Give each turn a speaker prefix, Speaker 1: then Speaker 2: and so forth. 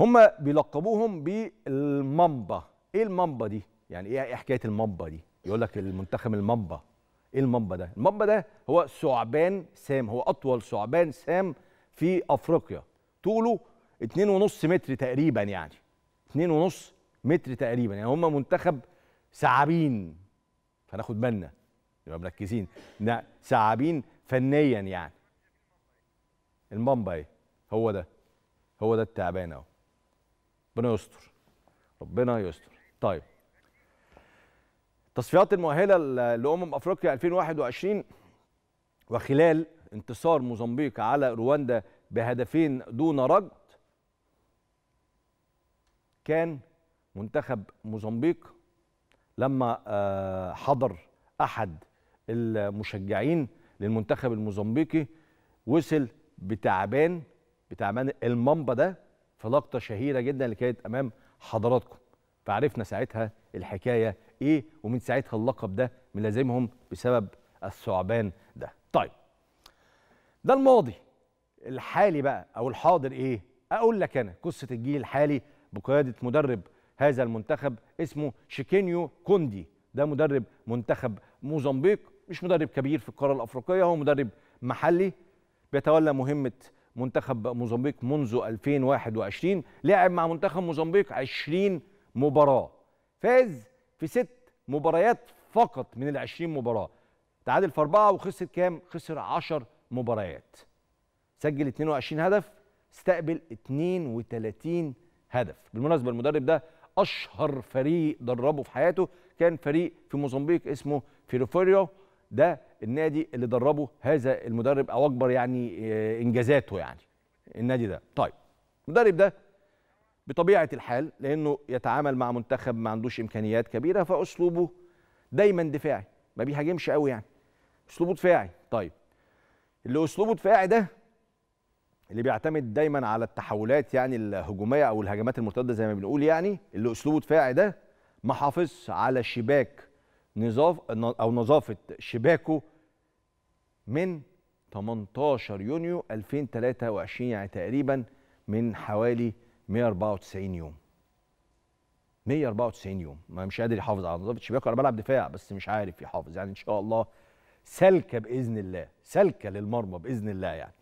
Speaker 1: هم بيلقبوهم بالمامبا ايه المامبا دي يعني إيه, ايه حكايه المامبا دي يقول لك المنتخب المامبا ايه المامبا ده المامبا ده هو ثعبان سام هو اطول ثعبان سام في افريقيا طوله 2.5 متر تقريبا يعني 2.5 متر تقريبا يعني هم منتخب ثعابين فناخد بالنا نبقى مركزين ثعابين فنيا يعني المامبا ايه هو ده هو ده التعبان اهو ربنا يستر ربنا يستر طيب التصفيات المؤهله لامم افريقيا 2021 وخلال انتصار موزمبيق على رواندا بهدفين دون رد كان منتخب موزمبيق لما آه، حضر احد المشجعين للمنتخب الموزمبيقي وصل بتعبان بتعبان المامبا ده في لقطه شهيره جدا اللي كانت امام حضراتكم فعرفنا ساعتها الحكايه ايه ومن ساعتها اللقب ده ملازمهم بسبب الثعبان ده طيب ده الماضي الحالي بقى او الحاضر ايه اقول لك انا قصه الجيل الحالي بقياده مدرب هذا المنتخب اسمه شيكينيو كوندي ده مدرب منتخب موزمبيق مش مدرب كبير في القاره الافريقيه هو مدرب محلي بيتولى مهمه منتخب موزمبيق منذ 2021 لعب مع منتخب موزمبيق 20 مباراه فاز في ست مباريات فقط من ال 20 مباراه تعادل في اربعه وخسر كام؟ خسر 10 مباريات سجل 22 هدف استقبل 32 هدف بالمناسبه المدرب ده اشهر فريق دربه في حياته كان فريق في موزمبيق اسمه فيروفوريو ده النادي اللي دربه هذا المدرب او اكبر يعني آه، انجازاته يعني النادي ده طيب المدرب ده بطبيعه الحال لانه يتعامل مع منتخب ما عندوش امكانيات كبيره فاسلوبه دايما دفاعي ما بيهاجمش قوي يعني اسلوبه دفاعي طيب اللي اسلوبه دفاعي ده اللي بيعتمد دايما على التحولات يعني الهجوميه او الهجمات المرتده زي ما بنقول يعني اللي اسلوبه دفاعي ده محافظ على شباك نظاف او نظافه شباكه من 18 يونيو 2023 يعني تقريبا من حوالي 194 يوم 194 يوم ما مش قادر يحافظ على نظافه شباكه انا بلعب دفاع بس مش عارف يحافظ يعني ان شاء الله سلكه باذن الله سلكه للمرمى باذن الله يعني